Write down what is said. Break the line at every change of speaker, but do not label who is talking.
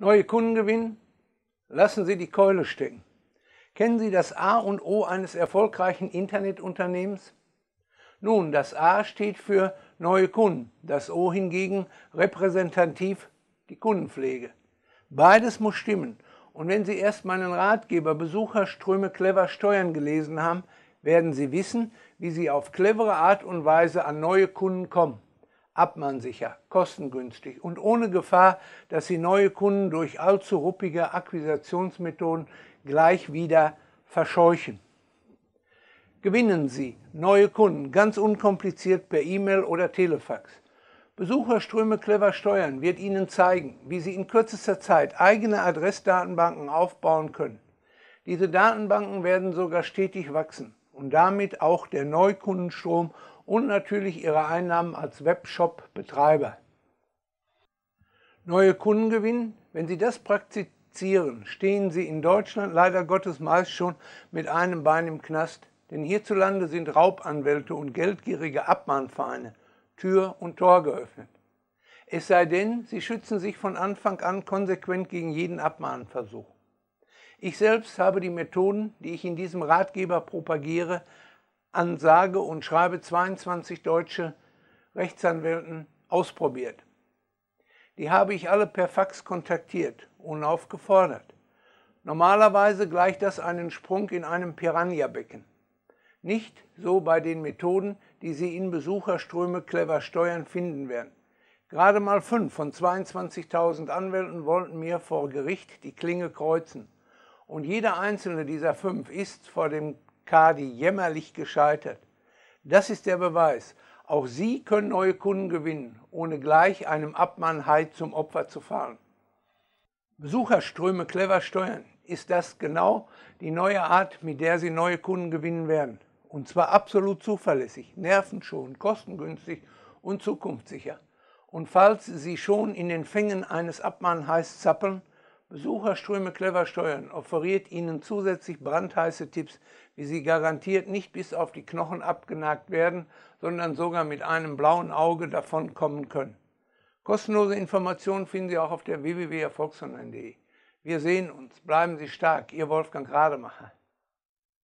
neue Kunden gewinnen? Lassen Sie die Keule stecken. Kennen Sie das A und O eines erfolgreichen Internetunternehmens? Nun, das A steht für neue Kunden, das O hingegen repräsentativ die Kundenpflege. Beides muss stimmen. Und wenn Sie erst meinen Ratgeber Besucherströme clever steuern gelesen haben, werden Sie wissen, wie Sie auf clevere Art und Weise an neue Kunden kommen abmahnsicher, kostengünstig und ohne Gefahr, dass sie neue Kunden durch allzu ruppige Akquisitionsmethoden gleich wieder verscheuchen. Gewinnen Sie neue Kunden ganz unkompliziert per E-Mail oder Telefax. Besucherströme Clever Steuern wird Ihnen zeigen, wie Sie in kürzester Zeit eigene Adressdatenbanken aufbauen können. Diese Datenbanken werden sogar stetig wachsen und damit auch der Neukundenstrom und natürlich ihre Einnahmen als Webshop-Betreiber. Neue Kunden gewinnen, wenn Sie das praktizieren, stehen Sie in Deutschland leider Gottes meist schon mit einem Bein im Knast, denn hierzulande sind Raubanwälte und geldgierige Abmahnvereine Tür und Tor geöffnet. Es sei denn, Sie schützen sich von Anfang an konsequent gegen jeden Abmahnversuch. Ich selbst habe die Methoden, die ich in diesem Ratgeber propagiere, an sage und schreibe 22 deutsche Rechtsanwälten ausprobiert. Die habe ich alle per Fax kontaktiert, unaufgefordert. Normalerweise gleicht das einen Sprung in einem Piranha-Becken. Nicht so bei den Methoden, die Sie in Besucherströme clever steuern finden werden. Gerade mal fünf von 22.000 Anwälten wollten mir vor Gericht die Klinge kreuzen. Und jeder einzelne dieser fünf ist vor dem Kadi jämmerlich gescheitert. Das ist der Beweis. Auch Sie können neue Kunden gewinnen, ohne gleich einem Abmannheit zum Opfer zu fahren. Besucherströme clever steuern, ist das genau die neue Art, mit der Sie neue Kunden gewinnen werden. Und zwar absolut zuverlässig, nervenschonend, kostengünstig und zukunftssicher. Und falls Sie schon in den Fängen eines Abmahnheiß zappeln, Besucherströme clever steuern, offeriert Ihnen zusätzlich brandheiße Tipps, wie Sie garantiert nicht bis auf die Knochen abgenagt werden, sondern sogar mit einem blauen Auge davon kommen können. Kostenlose Informationen finden Sie auch auf der www.erfolgshorn.de. Wir sehen uns. Bleiben Sie stark. Ihr Wolfgang Rademacher.